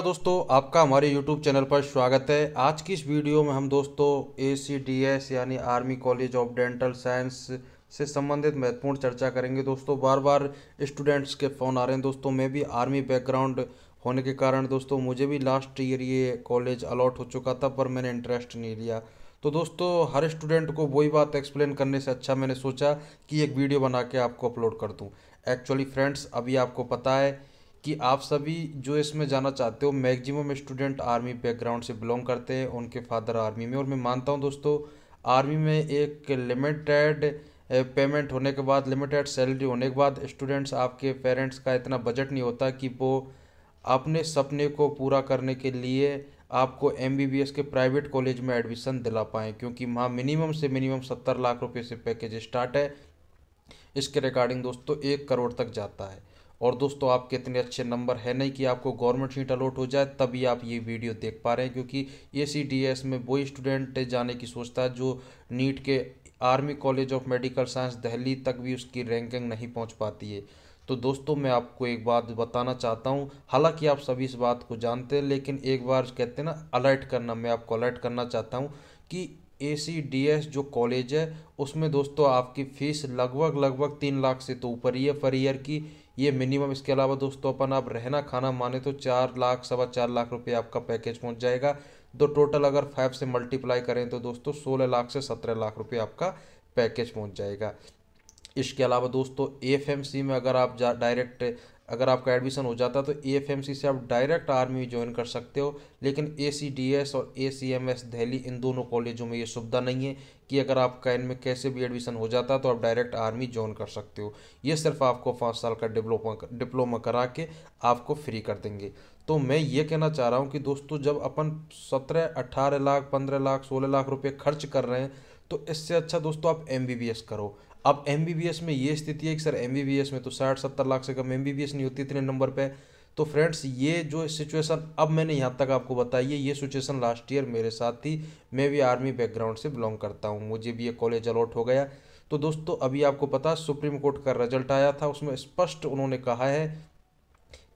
दोस्तों आपका हमारे YouTube चैनल पर स्वागत है आज की इस वीडियो में हम दोस्तों ए यानी army college of dental science से संबंधित महत्वपूर्ण चर्चा करेंगे दोस्तों बार बार स्टूडेंट्स के फ़ोन आ रहे हैं दोस्तों मैं भी आर्मी बैकग्राउंड होने के कारण दोस्तों मुझे भी लास्ट ईयर ये कॉलेज अलॉट हो चुका था पर मैंने इंटरेस्ट नहीं लिया तो दोस्तों हर स्टूडेंट को वही बात एक्सप्लेन करने से अच्छा मैंने सोचा कि एक वीडियो बना के आपको अपलोड कर दूँ एक्चुअली फ्रेंड्स अभी आपको पता है कि आप सभी जो इसमें जाना चाहते हो मैक्सिमम स्टूडेंट आर्मी बैकग्राउंड से बिलोंग करते हैं उनके फादर आर्मी में और मैं मानता हूँ दोस्तों आर्मी में एक लिमिटेड पेमेंट होने के बाद लिमिटेड सैलरी होने के बाद स्टूडेंट्स आपके पेरेंट्स का इतना बजट नहीं होता कि वो अपने सपने को पूरा करने के लिए आपको एम के प्राइवेट कॉलेज में एडमिशन दिला पाएँ क्योंकि वहाँ मिनिमम से मिनिमम सत्तर लाख रुपये से पैकेज स्टार्ट है इसके रिगार्डिंग दोस्तों एक करोड़ तक जाता है और दोस्तों आपके इतने अच्छे नंबर है नहीं कि आपको गवर्नमेंट सीट अलॉट हो जाए तभी आप ये वीडियो देख पा रहे हैं क्योंकि ए सी एस में वो स्टूडेंट जाने की सोचता है जो नीट के army college of medical science Delhi तक भी उसकी रैंकिंग नहीं पहुंच पाती है तो दोस्तों मैं आपको एक बात बताना चाहता हूं हालांकि आप सभी इस बात को जानते हैं लेकिन एक बार कहते हैं ना अलर्ट करना मैं आपको अलर्ट करना चाहता हूं कि ए सी डी एस जो कॉलेज है उसमें दोस्तों आपकी फ़ीस लगभग लगभग तीन लाख से तो ऊपर ही है पर ईयर की ये मिनिमम इसके अलावा दोस्तों अपन आप रहना खाना माने तो चार लाख सवा चार लाख रुपये आपका पैकेज पहुंच जाएगा तो टोटल अगर फाइव से मल्टीप्लाई करें तो दोस्तों सोलह लाख से सत्रह लाख रुपये आपका पैकेज पहुंच जाएगा इसके अलावा दोस्तों एफ में अगर आप जा डायरेक्ट अगर आपका एडमिशन हो जाता तो ए से आप डायरेक्ट आर्मी ज्वाइन कर सकते हो लेकिन ए और ए दिल्ली इन दोनों कॉलेजों में ये सुविधा नहीं है कि अगर आपका इनमें कैसे भी एडमिशन हो जाता तो आप डायरेक्ट आर्मी ज्वाइन कर सकते हो ये सिर्फ आपको पाँच साल का डिप्लोमा डिप्लोमा करा के आपको फ्री कर देंगे तो मैं ये कहना चाह रहा हूँ कि दोस्तों जब अपन सत्रह अट्ठारह लाख पंद्रह लाख सोलह लाख रुपये खर्च कर रहे हैं तो इससे अच्छा दोस्तों आप एम करो अब एम में ये स्थिति है कि सर एम में तो साठ सत्तर लाख से कम एम नहीं होती इतने नंबर पर तो फ्रेंड्स ये जो सिचुएशन अब मैंने यहाँ तक आपको बताई है ये सिचुएशन लास्ट ईयर मेरे साथ थी मैं भी आर्मी बैकग्राउंड से बिलोंग करता हूँ मुझे भी ये कॉलेज अलॉट हो गया तो दोस्तों अभी आपको पता सुप्रीम कोर्ट का रिजल्ट आया था उसमें स्पष्ट उन्होंने कहा है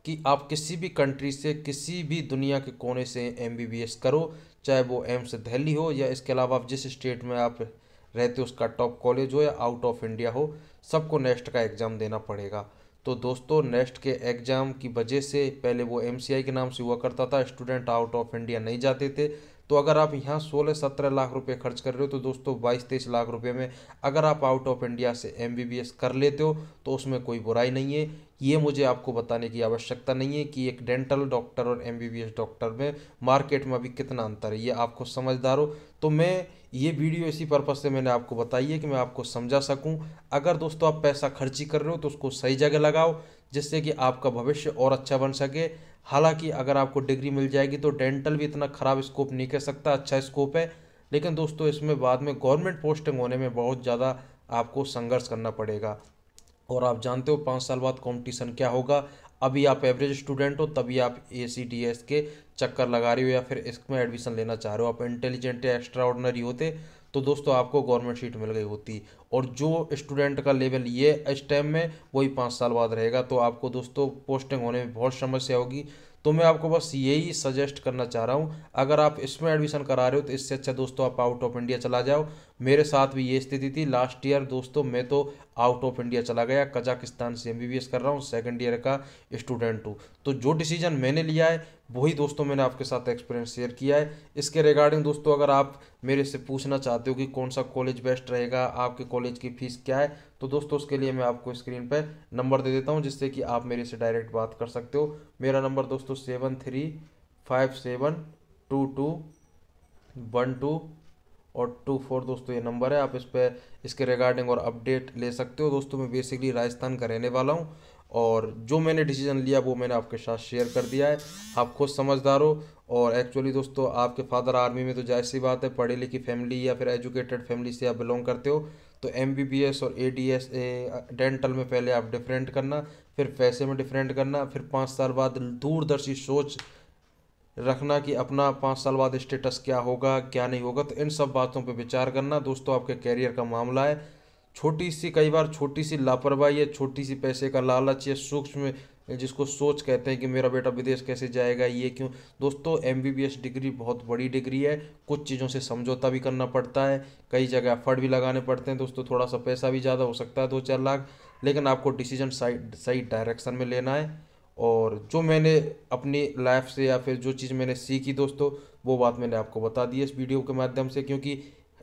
कि आप किसी भी कंट्री से किसी भी दुनिया के कोने से एम करो चाहे वो एम्स दिल्ली हो या इसके अलावा आप जिस स्टेट में आप रहते उसका टॉप कॉलेज हो या आउट ऑफ इंडिया हो सबको नेक्स्ट का एग्ज़ाम देना पड़ेगा तो दोस्तों नेक्स्ट के एग्ज़ाम की वजह से पहले वो एम के नाम से हुआ करता था स्टूडेंट आउट ऑफ इंडिया नहीं जाते थे तो अगर आप यहाँ सोलह सत्रह लाख रुपये खर्च कर रहे हो तो दोस्तों बाईस तेईस लाख रुपये में अगर आप आउट ऑफ इंडिया से एम कर लेते हो तो उसमें कोई बुराई नहीं है ये मुझे आपको बताने की आवश्यकता नहीं है कि एक डेंटल डॉक्टर और एम डॉक्टर में मार्केट में अभी कितना अंतर है ये आपको समझदार हो तो मैं ये वीडियो इसी पर्पज़ से मैंने आपको बताई है कि मैं आपको समझा सकूं अगर दोस्तों आप पैसा खर्ची कर रहे हो तो उसको सही जगह लगाओ जिससे कि आपका भविष्य और अच्छा बन सके हालांकि अगर आपको डिग्री मिल जाएगी तो डेंटल भी इतना ख़राब स्कोप नहीं कह सकता अच्छा स्कोप है लेकिन दोस्तों इसमें बाद में गवर्नमेंट पोस्टिंग होने में बहुत ज़्यादा आपको संघर्ष करना पड़ेगा और आप जानते हो पाँच साल बाद कंपटीशन क्या होगा अभी आप एवरेज स्टूडेंट हो तभी आप ए सी एस के चक्कर लगा रहे हो या फिर इसमें एडमिशन लेना चाह रहे हो आप इंटेलिजेंट या एक्स्ट्रा ऑर्डनरी होते तो दोस्तों आपको गवर्नमेंट सीट मिल गई होती और जो स्टूडेंट का लेवल ये इस टाइम में वही पाँच साल बाद रहेगा तो आपको दोस्तों पोस्टिंग होने में बहुत समस्या होगी तो मैं आपको बस यही सजेस्ट करना चाह रहा हूँ अगर आप इसमें एडमिशन करा रहे हो तो इससे अच्छा दोस्तों आप आउट ऑफ इंडिया चला जाओ मेरे साथ भी ये स्थिति थी लास्ट ईयर दोस्तों मैं तो आउट ऑफ इंडिया चला गया कजाकिस्तान से एम कर रहा हूँ सेकेंड ईयर का स्टूडेंट हूँ तो जो डिसीजन मैंने लिया है वही दोस्तों मैंने आपके साथ एक्सपीरियंस शेयर किया है इसके रिगार्डिंग दोस्तों अगर आप मेरे से पूछना चाहते हो कि कौन सा कॉलेज बेस्ट रहेगा आपके कॉलेज की फ़ीस क्या है तो दोस्तों उसके लिए मैं आपको स्क्रीन पर नंबर दे देता हूँ जिससे कि आप मेरे से डायरेक्ट बात कर सकते हो मेरा नंबर दोस्तों seven three five seven two two one two और टू फोर दोस्तों ये नंबर है आप इस पर इसके रिगार्डिंग और अपडेट ले सकते हो दोस्तों मैं बेसिकली राजस्थान का रहने वाला हूँ और जो मैंने डिसीजन लिया वो मैंने आपके साथ शेयर कर दिया है आप खुद समझदार हो और एक्चुअली दोस्तों आपके फादर आर्मी में तो जाहिर सी बात है पढ़ी लिखी फैमिली या फिर एजुकेटेड फैमिली से आप बिलोंग करते हो तो एम बी बी एस और ए डी एस डेंटल में पहले आप डिफरेंट करना फिर पैसे में डिफरेंट करना फिर पाँच साल बाद दूरदर्शी सोच रखना कि अपना पाँच साल बाद स्टेटस क्या होगा क्या नहीं होगा तो इन सब बातों पर विचार करना दोस्तों आपके कैरियर का मामला है छोटी सी कई बार छोटी सी लापरवाही है छोटी सी पैसे का लालच या सूक्ष्म जिसको सोच कहते हैं कि मेरा बेटा विदेश कैसे जाएगा ये क्यों दोस्तों एम डिग्री बहुत बड़ी डिग्री है कुछ चीज़ों से समझौता भी करना पड़ता है कई जगह एफर्ट भी लगाने पड़ते हैं दोस्तों थोड़ा सा पैसा भी ज़्यादा हो सकता है दो चार लाख लेकिन आपको डिसीजन सही सही डायरेक्शन में लेना है और जो मैंने अपनी लाइफ से या फिर जो चीज़ मैंने सीखी दोस्तों वो बात मैंने आपको बता दी इस वीडियो के माध्यम से क्योंकि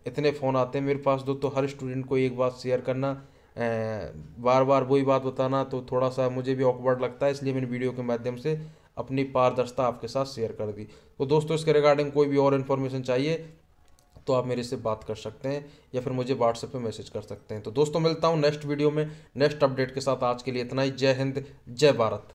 इतने फ़ोन आते हैं मेरे पास दोस्तों हर स्टूडेंट को एक बात शेयर करना बार बार वही बात बताना तो थोड़ा सा मुझे भी ऑकवर्ड लगता है इसलिए मैंने वीडियो के माध्यम से अपनी पारदर्शिता आपके साथ शेयर कर दी तो दोस्तों इसके रिगार्डिंग कोई भी और इन्फॉर्मेशन चाहिए तो आप मेरे से बात कर सकते हैं या फिर मुझे व्हाट्सएप पे मैसेज कर सकते हैं तो दोस्तों मिलता हूँ नेक्स्ट वीडियो में नेक्स्ट अपडेट के साथ आज के लिए इतना ही जय हिंद जय भारत